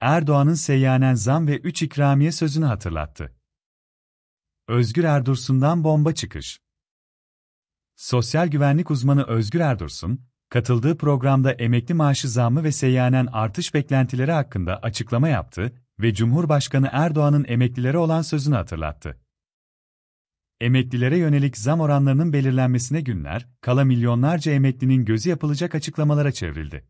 Erdoğan'ın seyyanen zam ve 3 ikramiye sözünü hatırlattı. Özgür Erdursun'dan bomba çıkış. Sosyal güvenlik uzmanı Özgür Erdursun, katıldığı programda emekli maaşı zammı ve seyyanen artış beklentileri hakkında açıklama yaptı ve Cumhurbaşkanı Erdoğan'ın emeklilere olan sözünü hatırlattı. Emeklilere yönelik zam oranlarının belirlenmesine günler, kala milyonlarca emeklinin gözü yapılacak açıklamalara çevrildi.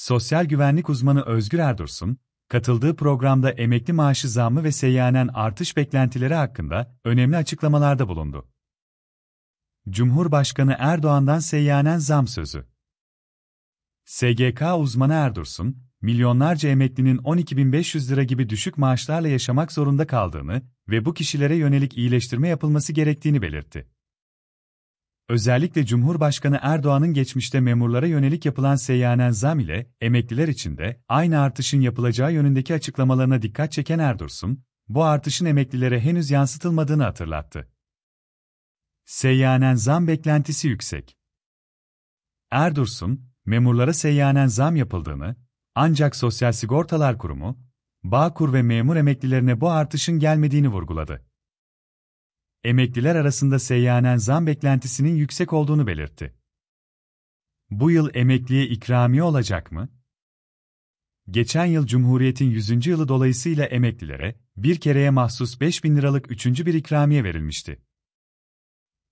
Sosyal güvenlik uzmanı Özgür Erdursun, katıldığı programda emekli maaşı zammı ve seyyanen artış beklentileri hakkında önemli açıklamalarda bulundu. Cumhurbaşkanı Erdoğan'dan seyyanen zam sözü. SGK uzmanı Erdursun, milyonlarca emeklinin 12.500 lira gibi düşük maaşlarla yaşamak zorunda kaldığını ve bu kişilere yönelik iyileştirme yapılması gerektiğini belirtti. Özellikle Cumhurbaşkanı Erdoğan'ın geçmişte memurlara yönelik yapılan seyyanen zam ile emekliler için de aynı artışın yapılacağı yönündeki açıklamalarına dikkat çeken Erdoğan, bu artışın emeklilere henüz yansıtılmadığını hatırlattı. Seyyanen zam beklentisi yüksek. Erdoğan, memurlara seyyanen zam yapıldığını, ancak Sosyal Sigortalar Kurumu, Bağkur ve memur emeklilerine bu artışın gelmediğini vurguladı emekliler arasında seyyanen zam beklentisinin yüksek olduğunu belirtti. Bu yıl emekliye ikramiye olacak mı? Geçen yıl Cumhuriyet'in 100. yılı dolayısıyla emeklilere bir kereye mahsus 5 bin liralık üçüncü bir ikramiye verilmişti.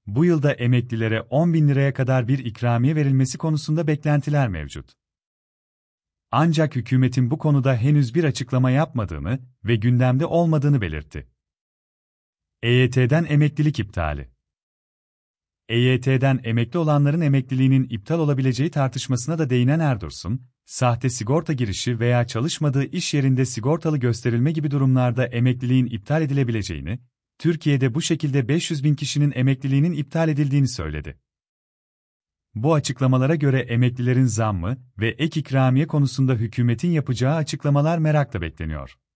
Bu yılda emeklilere 10 bin liraya kadar bir ikramiye verilmesi konusunda beklentiler mevcut. Ancak hükümetin bu konuda henüz bir açıklama yapmadığını ve gündemde olmadığını belirtti. EYT'den emeklilik iptali. EYT'den emekli olanların emekliliğinin iptal olabileceği tartışmasına da değinen Erdursun, sahte sigorta girişi veya çalışmadığı iş yerinde sigortalı gösterilme gibi durumlarda emekliliğin iptal edilebileceğini, Türkiye'de bu şekilde 500 bin kişinin emekliliğinin iptal edildiğini söyledi. Bu açıklamalara göre emeklilerin zammı ve ek ikramiye konusunda hükümetin yapacağı açıklamalar merakla bekleniyor.